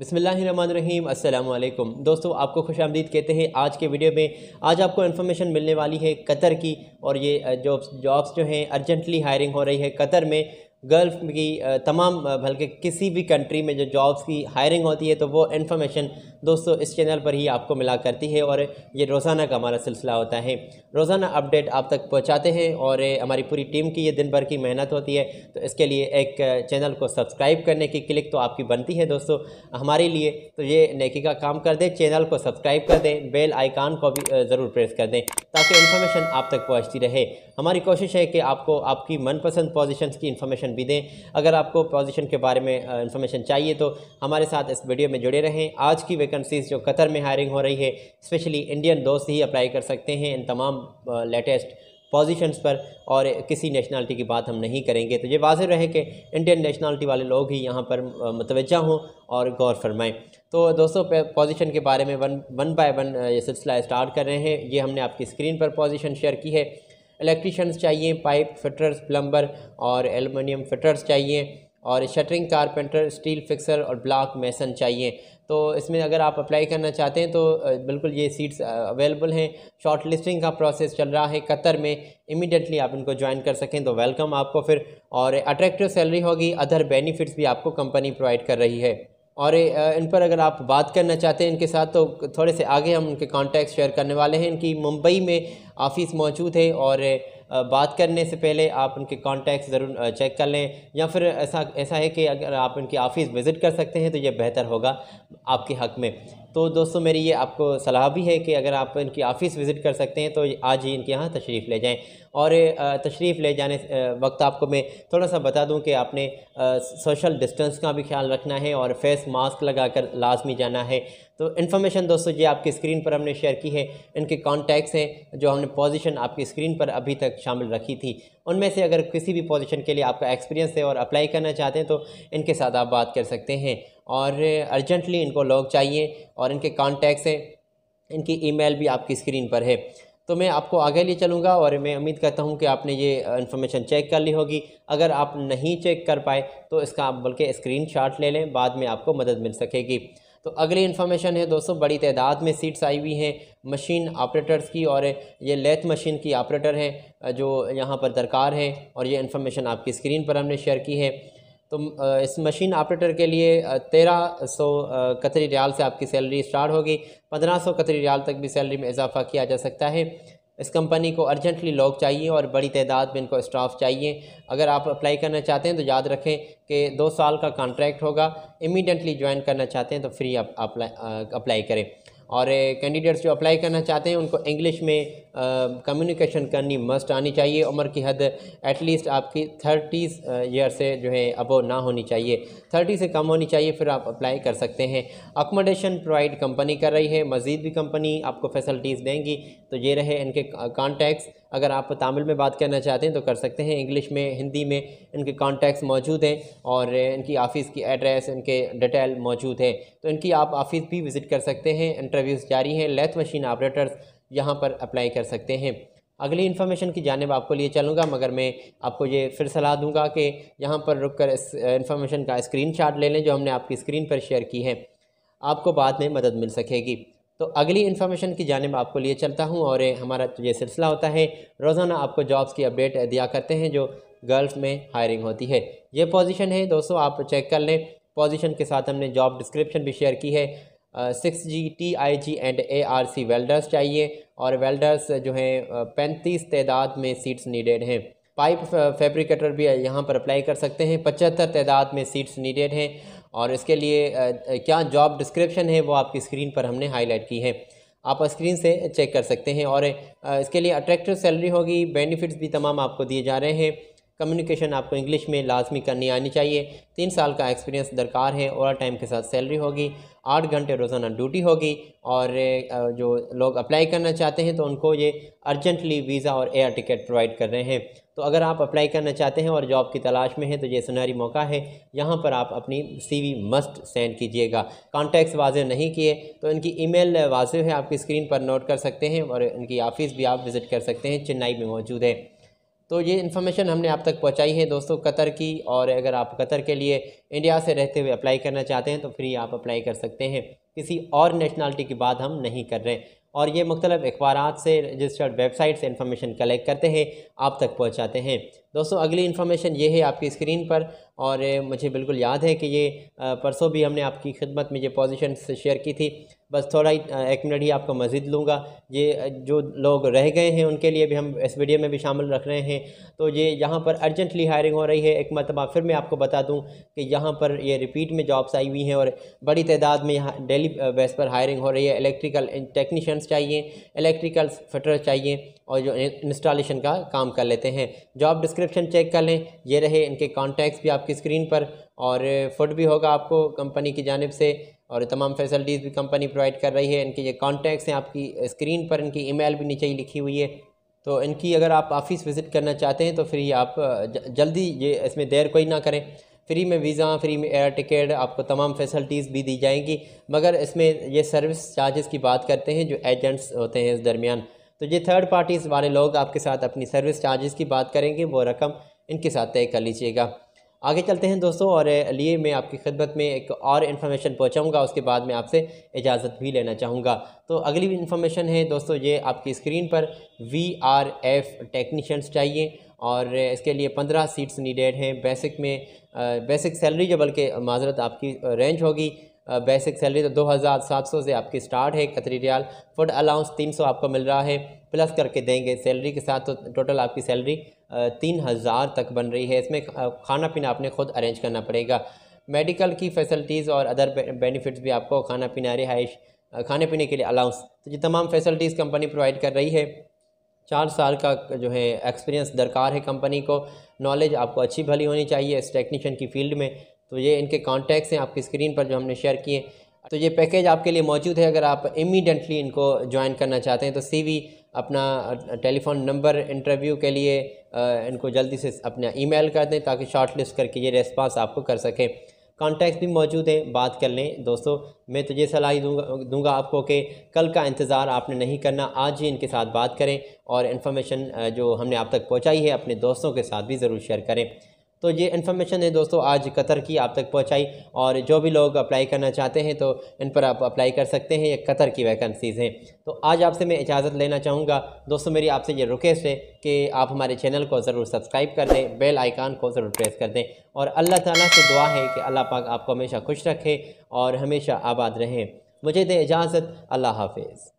बसमीम् अल्लाम दोस्तों आपको खुश आमदीद कहते हैं आज के वीडियो में आज आपको इन्फॉर्मेशन मिलने वाली है कतर की और ये जॉब्स जॉब्स जो हैं अर्जेंटली हायरिंग हो रही है कतर में गल्फ़ की तमाम बल्कि किसी भी कंट्री में जो जॉब्स की हायरिंग होती है तो वो इन्फॉर्मेशन दोस्तों इस चैनल पर ही आपको मिला करती है और ये रोज़ाना का हमारा सिलसिला होता है रोज़ाना अपडेट आप तक पहुंचाते हैं और हमारी पूरी टीम की ये दिन भर की मेहनत होती है तो इसके लिए एक चैनल को सब्सक्राइब करने की क्लिक तो आपकी बनती है दोस्तों हमारे लिए तो ये नेकी का काम कर दें चैनल को सब्सक्राइब कर दें बेल आइकान को भी ज़रूर प्रेस कर दें ताकि इन्फॉर्मेशन आप तक पहुँचती रहे हमारी कोशिश है कि आपको आपकी मनपसंद पोजिशन की इन्फॉर्मेशन इन्फॉर्मेशन भी दें अगर आपको पोजीशन के बारे में इन्फॉर्मेशन चाहिए तो हमारे साथ इस वीडियो में जुड़े रहें आज की वैकेंसीज़ जो कतर में हायरिंग हो रही है स्पेशली इंडियन दोस्त ही अप्लाई कर सकते हैं इन तमाम लेटेस्ट पोजीशंस पर और किसी नेशनलिटी की बात हम नहीं करेंगे तो ये वाज रहे कि इंडियन नेशनलिटी वाले लोग ही यहाँ पर मतवजा हों और गौर फरमाएं तो दोस्तों पोजीशन के बारे में वन वन बाय वन ये सिलसिला स्टार्ट कर रहे हैं ये हमने आपकी स्क्रीन पर पोजीशन शेयर की है इलेक्ट्रीशियंस चाहिए पाइप फिटर्स प्लम्बर और एलमिनियम फिटर्स चाहिए और शटरिंग कारपेंटर स्टील फिक्सर और ब्लॉक मेसन चाहिए तो इसमें अगर आप अप्लाई करना चाहते हैं तो बिल्कुल ये सीट्स अवेलेबल हैं शॉर्ट लिस्टिंग का प्रोसेस चल रहा है कतर में इमीडिएटली आप इनको ज्वाइन कर सकें तो वेलकम आपको फिर और अट्रैक्टिव सैलरी होगी अदर बेनिफिट्स भी आपको कंपनी प्रोवाइड कर रही है और इन पर अगर आप बात करना चाहते हैं इनके साथ तो थोड़े से आगे हम उनके कॉन्टैक्ट शेयर करने वाले हैं इनकी मुंबई में ऑफ़िस मौजूद है और बात करने से पहले आप उनके कॉन्टैक्ट ज़रूर चेक कर लें या फिर ऐसा ऐसा है कि अगर आप उनकी ऑफ़िस विज़िट कर सकते हैं तो ये बेहतर होगा आपके हक़ में तो दोस्तों मेरी ये आपको सलाह भी है कि अगर आप इनकी ऑफ़िस विज़िट कर सकते हैं तो आज ही इनके यहाँ तशरीफ़ ले जाएं और तशरीफ़ ले जाने वक्त आपको मैं थोड़ा सा बता दूं कि आपने सोशल डिस्टेंस का भी ख्याल रखना है और फेस मास्क लगा कर लाजमी जाना है तो इन्फॉर्मेशन दोस्तों ये आपकी स्क्रीन पर हमने शेयर की है इनके कॉन्टैक्ट्स हैं जो हमने पोजीशन आपकी स्क्रीन पर अभी तक शामिल रखी थी उनमें से अगर किसी भी पोजीशन के लिए आपका एक्सपीरियंस है और अप्लाई करना चाहते हैं तो इनके साथ आप बात कर सकते हैं और अर्जेंटली इनको लोग चाहिए और इनके कॉन्टैक्ट्स हैं इनकी ईमेल भी आपकी स्क्रीन पर है तो मैं आपको आगे ले चलूँगा और मैं उम्मीद करता हूँ कि आपने ये इन्फॉर्मेशन uh, चेक कर ली होगी अगर आप नहीं चेक कर पाए तो इसका आप बल्कि स्क्रीन शॉट ले लें बाद में आपको मदद मिल सकेगी तो अगली इन्फॉर्मेशन है दोस्तों बड़ी तादाद में सीट्स आई हुई हैं मशीन ऑपरेटर्स की और ये लेथ मशीन की ऑपरेटर हैं जो यहाँ पर दरकार हैं और ये इन्फॉर्मेशन आपकी स्क्रीन पर हमने शेयर की है तो इस मशीन ऑपरेटर के लिए तेरह सौ कतरी रियाल से आपकी सैलरी स्टार्ट होगी पंद्रह सौ कतरी रियाल तक भी सैलरी में इजाफा किया जा सकता है इस कंपनी को अर्जेंटली लोग चाहिए और बड़ी तादाद में इनको स्टाफ चाहिए अगर आप अप्लाई करना चाहते हैं तो याद रखें कि दो साल का कॉन्ट्रैक्ट होगा इमीडियटली ज्वाइन करना चाहते हैं तो फ्री आप अप्लाई करें और कैंडिडेट्स जो अप्लाई करना चाहते हैं उनको इंग्लिश में कम्युनिकेशन करनी मस्ट आनी चाहिए उम्र की हद एटलीस्ट आपकी थर्टी ईयर से जो है अबो ना होनी चाहिए थर्टी से कम होनी चाहिए फिर आप अप्लाई कर सकते हैं अकोमोडेशन प्रोवाइड कंपनी कर रही है मज़ीद भी कंपनी आपको फैसलिटीज़ देंगी तो ये रहे इनके कॉन्टैक्ट्स अगर आप तमिल में बात करना चाहते हैं तो कर सकते हैं इंग्लिश में हिंदी में इनके कॉन्टैक्ट्स मौजूद हैं और इनकी ऑफ़िस की एड्रेस इनके डिटेल मौजूद हैं तो इनकी आप ऑफ़िस भी विज़िट कर सकते हैं इंटरव्यूज़ जारी हैं लेथ मशीन ऑपरेटर्स यहाँ पर अप्लाई कर सकते हैं अगली इन्फॉर्मेशन की जानब आपको लिए चलूँगा मगर मैं आपको ये फिर सलाह दूंगा कि यहाँ पर रुक कर इन्फॉर्मेशन का स्क्रीन शॉट ले लें जो हमने आपकी स्क्रीन पर शेयर की है आपको बाद में मदद मिल सकेगी तो अगली इन्फॉर्मेशन की जानब आपको लिए चलता हूँ और हमारा ये सिलसिला होता है रोज़ाना आपको जॉब्स की अपडेट दिया करते हैं जो गर्ल्स में हायरिंग होती है ये पोजीशन है दोस्तों आप चेक कर लें पोजीशन के साथ हमने जॉब डिस्क्रिप्शन भी शेयर की है six G T I G and A R C welders चाहिए और वेल्डर्स जो हैं पैंतीस तादाद में सीट्स नीडेड हैं पाइप फैब्रिकेटर भी यहाँ पर अप्लाई कर सकते हैं पचहत्तर तादाद में सीट्स नीडेड हैं और इसके लिए क्या जॉब डिस्क्रिप्शन है वो आपकी स्क्रीन पर हमने हाईलाइट की है आप स्क्रीन से चेक कर सकते हैं और इसके लिए अट्रैक्टिव सैलरी होगी बेनिफिट्स भी तमाम आपको दिए जा रहे हैं कम्युनिकेशन आपको इंग्लिश में लाजमी करनी आनी चाहिए तीन साल का एक्सपीरियंस दरकार है ओवर टाइम के साथ सैलरी होगी आठ घंटे रोज़ाना ड्यूटी होगी और जो लोग अप्लाई करना चाहते हैं तो उनको ये अर्जेंटली वीज़ा और एयर टिकट प्रोवाइड कर रहे हैं तो अगर आप अप्लाई करना चाहते हैं और जॉब की तलाश में हैं तो ये सुनहरी मौका है यहाँ पर आप अपनी वी मस्ट सेंड कीजिएगा कॉन्टैक्ट्स वाजे नहीं किए तो इनकी मेल वाजे है आपकी स्क्रीन पर नोट कर सकते हैं और इनकी ऑफ़िस भी आप विज़िट कर सकते हैं चेन्नई में मौजूद है तो ये इन्फॉर्मेशन हमने आप तक पहुंचाई है दोस्तों कतर की और अगर आप कतर के लिए इंडिया से रहते हुए अप्लाई करना चाहते हैं तो फ्री आप अप्लाई कर सकते हैं किसी और नेशनलिटी की बात हम नहीं कर रहे और ये मुख्तलिफ अखबार से रजिस्टर्ड वेबसाइट से इंफॉर्मेशन कलेक्ट करते हैं आप तक पहुँचाते हैं दोस्तों अगली इन्फॉर्मेशन ये है आपकी स्क्रीन पर और मुझे बिल्कुल याद है कि ये परसों भी हमने आपकी खिदमत में ये पोजिशन शेयर की थी बस थोड़ा ही एक मिनट ही आपको मज़ीद लूँगा ये जो लोग रह गए हैं उनके लिए भी हम इस वीडियो में भी शामिल रख रहे हैं तो ये यहाँ पर अर्जेंटली हायरिंग हो रही है एक मरतबा फिर मैं आपको बता दूँ कि यहाँ पर ये रिपीट में जॉब्स आई हुई हैं और बड़ी तादाद में यहाँ डेली बेस पर हायरिंग हो रही है इलेक्ट्रिकल टेक्नीशियंस चाहिए इलेक्ट्रिकल फिटर चाहिए और जो इंस्टॉलेशन का काम कर लेते हैं जॉब डिस्क्रिप्शन चेक कर लें ये रहे इनके कॉन्टैक्ट्स भी आपकी स्क्रीन पर और फुट भी होगा आपको कंपनी की जानब से और तमाम फैसिलिटीज़ भी कंपनी प्रोवाइड कर रही है इनके ये कॉन्टैक्ट्स हैं आपकी स्क्रीन पर इनकी ईमेल भी नीचे ही लिखी हुई है तो इनकी अगर आप ऑफ़िस विज़िट करना चाहते हैं तो फिर ये आप जल्दी ये इसमें देर कोई ना करें फ्री में वीज़ा फ्री में एयर टिकट आपको तमाम फैसिलिटीज़ भी दी जाएंगी मगर इसमें ये सर्विस चार्जेस की बात करते हैं जो एजेंट्स होते हैं इस दरमियान तो ये थर्ड पार्टीज़ वाले लोग आपके साथ अपनी सर्विस चार्जेस की बात करेंगे वो रकम इनके साथ तय कर लीजिएगा आगे चलते हैं दोस्तों और लिए मैं आपकी खिदमत में एक और इन्फॉर्मेशन पहुँचाऊँगा उसके बाद में आपसे इजाज़त भी लेना चाहूँगा तो अगली इन्फॉर्मेशन है दोस्तों ये आपकी स्क्रीन पर वी आर एफ टेक्नीशियंस चाहिए और इसके लिए पंद्रह सीट्स नीडेड हैं बेसिक में बेसिक सैलरी जो बल्कि माजरत आपकी रेंज होगी बेसिक सैलरी तो दो हज़ार सात सौ से आपकी स्टार्ट है कतरी रियाल फूड अलाउंस तीन सौ आपको मिल रहा है प्लस करके देंगे सैलरी के साथ तो टोटल आपकी सैलरी तीन हज़ार तक बन रही है इसमें खाना पीना आपने खुद अरेंज करना पड़ेगा मेडिकल की फैसिलिटीज़ और अदर बेनिफिट्स भी आपको खाना पीना रिहाइश खाने पीने के लिए अलाउंस तो ये तमाम फैसिलिटीज़ कंपनी प्रोवाइड कर रही है चार साल का जो है एक्सपीरियंस दरकार है कंपनी को नॉलेज आपको अच्छी भली होनी चाहिए इस टेक्नीशियन की फील्ड में तो ये इनके कॉन्टैक्ट्स हैं आपकी स्क्रीन पर जो हमने शेयर किए तो ये पैकेज आपके लिए मौजूद है अगर आप इमीडिएटली इनको ज्वाइन करना चाहते हैं तो सीवी अपना टेलीफोन नंबर इंटरव्यू के लिए इनको जल्दी से अपना ईमेल कर दें ताकि शॉर्ट लिस्ट करके ये रेस्पॉन्स आपको कर सकें कॉन्टैक्ट भी मौजूद हैं बात कर लें दोस्तों मैं तो ये सलाह दूंगा दूंगा आपको कि कल का इंतज़ार आपने नहीं करना आज ही इनके साथ बात करें और इन्फॉर्मेशन जो हमने आप तक पहुँचाई है अपने दोस्तों के साथ भी ज़रूर शेयर करें तो ये इन्फॉर्मेशन है दोस्तों आज कतर की आप तक पहुंचाई और जो भी लोग अप्लाई करना चाहते हैं तो इन पर आप अप्लाई कर सकते हैं ये कतर की वैकेंसीज़ हैं तो आज आपसे मैं इजाज़त लेना चाहूँगा दोस्तों मेरी आपसे ये रिक्वेस्ट है कि आप हमारे चैनल को ज़रूर सब्सक्राइब कर दें बेल आइकान को ज़रूर प्रेस कर दें और अल्लाह ताली से दुआ है कि अल्लाह पाक आपको हमेशा खुश रखे और हमेशा आबाद रहें मुझे दें इजाज़त अल्लाह हाफिज़